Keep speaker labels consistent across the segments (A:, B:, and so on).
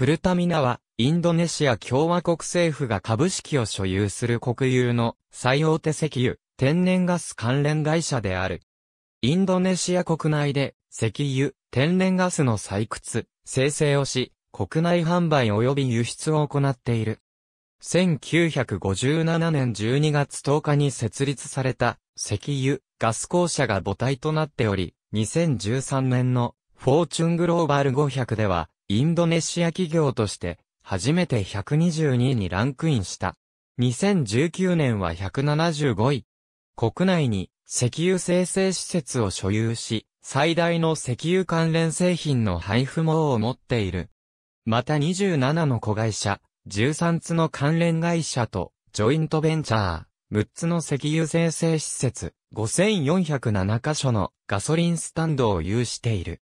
A: プルタミナは、インドネシア共和国政府が株式を所有する国有の最大手石油、天然ガス関連会社である。インドネシア国内で、石油、天然ガスの採掘、生成をし、国内販売及び輸出を行っている。1957年12月10日に設立された石油、ガス公社が母体となっており、2013年のフォーチュングローバル500ではインドネシア企業として、初めて122位にランクインした。2019年は175位。国内に石油生成施設を所有し、最大の石油関連製品の配布網を持っている。また27の子会社、13つの関連会社と、ジョイントベンチャー、6つの石油生成施設、5407カ所のガソリンスタンドを有している。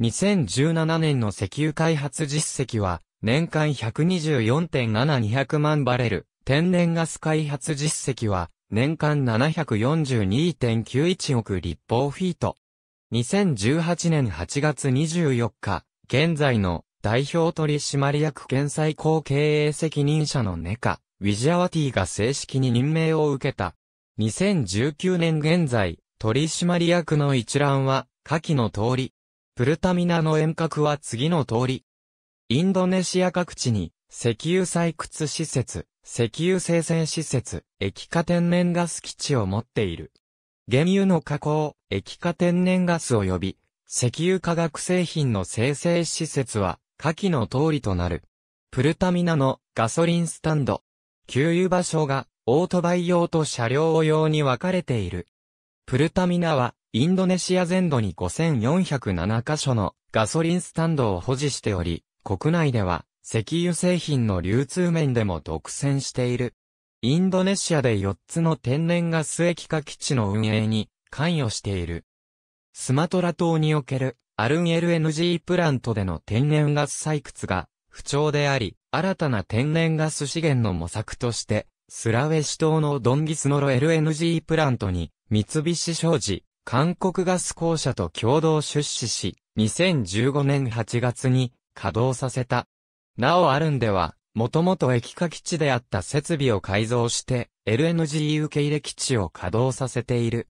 A: 2017年の石油開発実績は、年間124.7200万バレル、天然ガス開発実績は、年間742.91億立方フィート。2018年8月24日、現在の代表取締役兼最高経営責任者のネカ、ウィジアワティが正式に任命を受けた。2019年現在、取締役の一覧は、下記の通り、プルタミナの遠隔は次の通り。インドネシア各地に、石油採掘施設、石油生鮮施設、液化天然ガス基地を持っている。原油の加工、液化天然ガス及び、石油化学製品の生成施設は、下記の通りとなる。プルタミナのガソリンスタンド。給油場所がオートバイ用と車両用に分かれている。プルタミナはインドネシア全土に5407箇所のガソリンスタンドを保持しており、国内では石油製品の流通面でも独占している。インドネシアで4つの天然ガス液化基地の運営に関与している。スマトラ島におけるアルン LNG プラントでの天然ガス採掘が不調であり、新たな天然ガス資源の模索として、スラウェシ島のドンギスノロ LNG プラントに三菱商事、韓国ガス公社と共同出資し、2015年8月に稼働させた。なおアルンでは、もともと液化基地であった設備を改造して、LNG 受け入れ基地を稼働させている。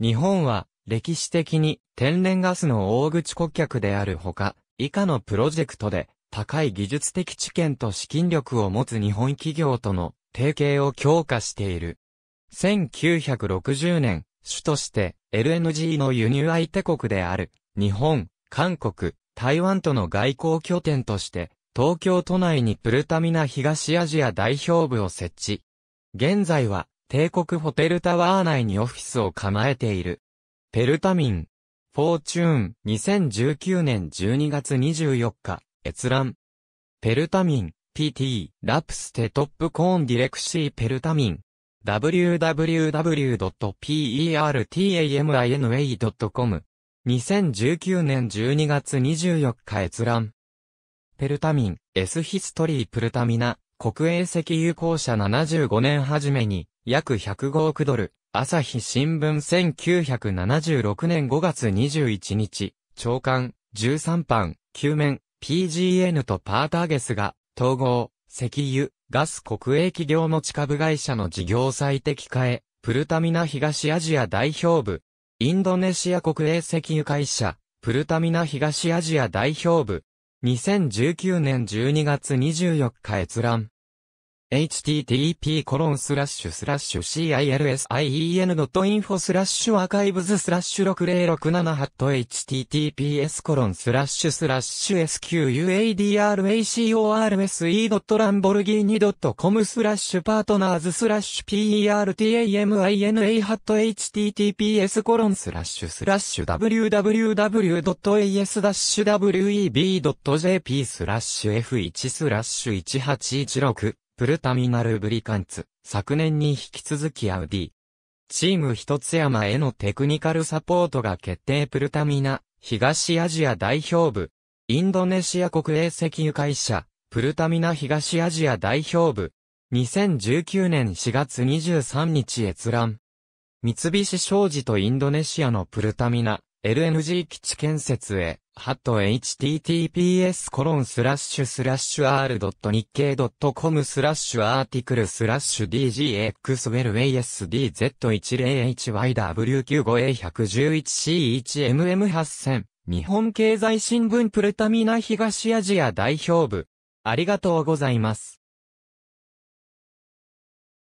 A: 日本は、歴史的に天然ガスの大口顧客であるほか、以下のプロジェクトで、高い技術的知見と資金力を持つ日本企業との提携を強化している。1960年、主として LNG の輸入相手国である、日本、韓国、台湾との外交拠点として、東京都内にプルタミナ東アジア代表部を設置。現在は、帝国ホテルタワー内にオフィスを構えている。ペルタミン、フォーチューン、2019年12月24日、閲覧。ペルタミン、PT、ラプステトップコーンディレクシーペルタミン。www.pertamina.com。2019年12月24日閲覧。ペルタミン、S ヒストリープルタミナ、国営石油公社75年初めに、約105億ドル、朝日新聞1976年5月21日、長官、13班、9面、PGN とパーターゲスが、統合、石油、ガス国営企業の地下部会社の事業最適化へ、プルタミナ東アジア代表部、インドネシア国営石油会社、プルタミナ東アジア代表部、2019年12月24日閲覧。http://cilsien.info コロンススララッッシシュュスラッシュアーカイブズスラッシュ 6067-https コロンスラッシュスラッシュ sqadracorse.lamborghini.com u スラッシュパートナーズスラッシュ pertamina.https コロンスラッシュスラッシュ www.as-web.jp スラッシュ f1 スラッシュ1816プルタミナルブリカンツ、昨年に引き続きアウディ。チーム一つ山へのテクニカルサポートが決定プルタミナ、東アジア代表部。インドネシア国営石油会社、プルタミナ東アジア代表部。2019年4月23日閲覧。三菱商事とインドネシアのプルタミナ、LNG 基地建設へ、ハット https コロンスラッシュスラッシュ r 日経 .com スラッシュアーティクルスラッシュ dgx ウェル a s d z 1 0 h y w 9 5 a 1 1 1 c 1 m m 8 0 0 0日本経済新聞プルタミナ東アジア代表部ありがとうございます。